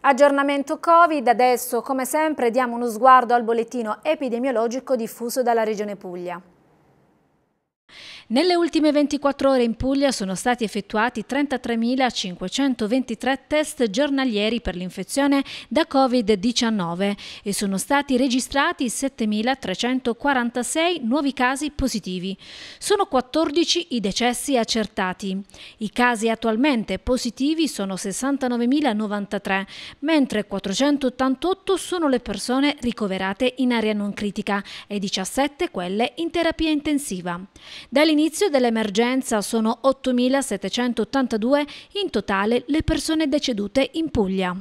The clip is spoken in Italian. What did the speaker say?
Aggiornamento Covid, adesso come sempre diamo uno sguardo al bollettino epidemiologico diffuso dalla Regione Puglia. Nelle ultime 24 ore in Puglia sono stati effettuati 33.523 test giornalieri per l'infezione da Covid-19 e sono stati registrati 7.346 nuovi casi positivi. Sono 14 i decessi accertati. I casi attualmente positivi sono 69.093, mentre 488 sono le persone ricoverate in area non critica e 17 quelle in terapia intensiva. Dall'inizio Dall'inizio dell'emergenza sono 8.782 in totale le persone decedute in Puglia.